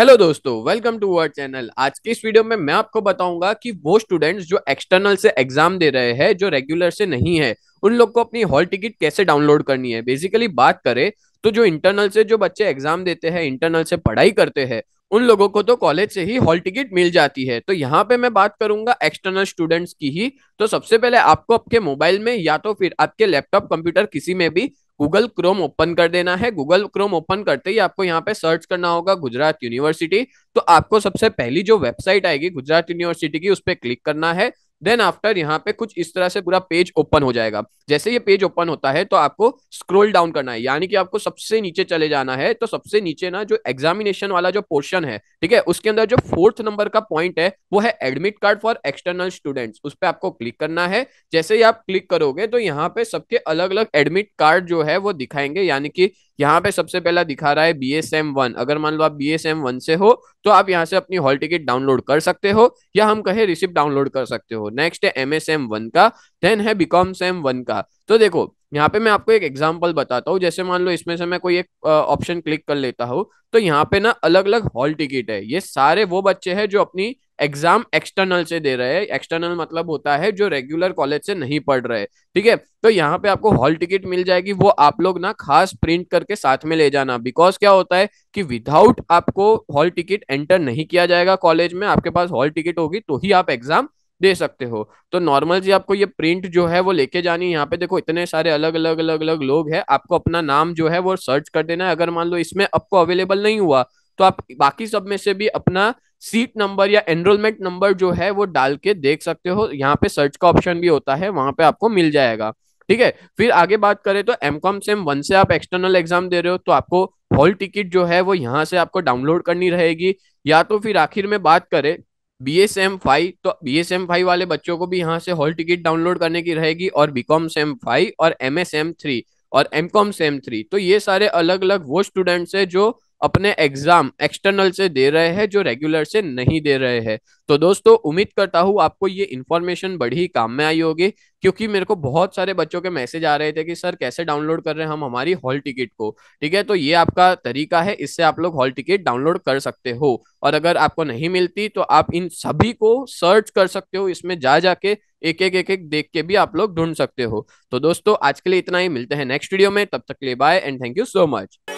hello दोस्तों welcome to our channel आज की इस वीडियो में मैं आपको बताऊंगा कि वो स्टूडेंट्स जो एक्सटर्नल से एग्जाम दे रहे हैं जो रेगुलर से नहीं है उन लोग को अपनी हॉल टिकट कैसे डाउनलोड करनी है बेसिकली बात करें तो जो इंटरनल से जो बच्चे एग्जाम देते हैं इंटरनल से पढ़ाई करते हैं उन लोगों को तो कॉलेज से ही हॉल टिकट मिल जाती है तो यहाँ पे मैं बात करूंगा एक्सटर्नल स्टूडेंट्स की ही तो सबसे पहले आपको आपके मोबाइल में या तो फिर आपके लैपटॉप कंप्यूटर किसी में भी गूगल क्रोम ओपन कर देना है गूगल क्रोम ओपन करते ही आपको यहाँ पे सर्च करना होगा गुजरात यूनिवर्सिटी तो आपको सबसे पहली जो वेबसाइट आएगी गुजरात यूनिवर्सिटी की उस पर क्लिक करना है देन आफ्टर यहाँ पे कुछ इस तरह से पूरा पेज ओपन हो जाएगा जैसे ये पेज ओपन होता है तो आपको स्क्रोल डाउन करना है यानी कि आपको सबसे नीचे चले जाना है तो सबसे नीचे ना जो एग्जामिनेशन वाला जो पोर्शन है ठीक है उसके अंदर जो फोर्थ नंबर का पॉइंट है वो है admit card for external students उस पर आपको क्लिक करना है जैसे ही आप क्लिक करोगे तो यहाँ पे सबके अलग अलग एडमिट कार्ड जो है वो दिखाएंगे यानी कि यहाँ पे सबसे पहला दिखा रहा है बी एस एम वन अगर मान लो आप बी एस एम वन से हो तो आप यहाँ से अपनी हॉल टिकट डाउनलोड कर सकते हो या हम कहें रिसिप्ट डाउनलोड कर सकते हो नेक्स्ट है एम एस एम वन का देन है बिकॉम सेम वन का तो देखो यहाँ पे मैं आपको एक एग्जाम्पल बताता हूँ जैसे मान लो इसमें से मैं कोई एक ऑप्शन क्लिक कर लेता हूँ तो यहाँ पे ना अलग अलग हॉल टिकट है ये सारे वो बच्चे हैं जो अपनी एग्जाम एक्सटर्नल से दे रहे हैं एक्सटर्नल मतलब होता है जो रेगुलर कॉलेज से नहीं पढ़ रहे ठीक है तो यहाँ पे आपको हॉल टिकट मिल जाएगी वो आप लोग ना खास प्रिंट करके साथ में ले जाना बिकॉज क्या होता है कि विदाउट आपको हॉल टिकट एंटर नहीं किया जाएगा कॉलेज में आपके पास हॉल टिकट होगी तो ही आप एग्जाम दे सकते हो तो नॉर्मल जी आपको ये प्रिंट जो है वो लेके जानी यहाँ पे देखो इतने सारे अलग अलग अलग अलग लोग हैं आपको अपना नाम जो है वो सर्च कर देना है अगर मान लो इसमें आपको तो अवेलेबल नहीं हुआ तो आप बाकी सब में से भी अपना सीट नंबर या एनरोलमेंट नंबर जो है वो डाल के देख सकते हो यहाँ पे सर्च का ऑप्शन भी होता है वहां पे आपको मिल जाएगा ठीक है फिर आगे बात करें तो एम कॉम सेम वन से आप एक्सटर्नल एग्जाम दे रहे हो तो आपको हॉल टिकट जो है वो यहाँ से आपको डाउनलोड करनी रहेगी या तो फिर आखिर में बात करें बी एस एम फाइव तो बी एस एम फाइव वाले बच्चों को भी यहाँ से हॉल टिकट डाउनलोड करने की रहेगी और बी कॉम सेम फाइव और एम एस एम थ्री और एम कॉम सेम थ्री तो ये सारे अलग अलग वो स्टूडेंट्स हैं जो अपने एग्जाम एक्सटर्नल से दे रहे हैं जो रेगुलर से नहीं दे रहे हैं तो दोस्तों उम्मीद करता हूँ आपको ये इन्फॉर्मेशन बड़ी काम में आई होगी क्योंकि मेरे को बहुत सारे बच्चों के मैसेज आ रहे थे कि सर कैसे डाउनलोड कर रहे हैं हम हमारी हॉल टिकट को ठीक है तो ये आपका तरीका है इससे आप लोग हॉल टिकट डाउनलोड कर सकते हो और अगर आपको नहीं मिलती तो आप इन सभी को सर्च कर सकते हो इसमें जा जाके एक एक एक एक देख के भी आप लोग ढूंढ सकते हो तो दोस्तों आज के लिए इतना ही मिलते हैं नेक्स्ट वीडियो में तब तक के लिए bye and thank you so much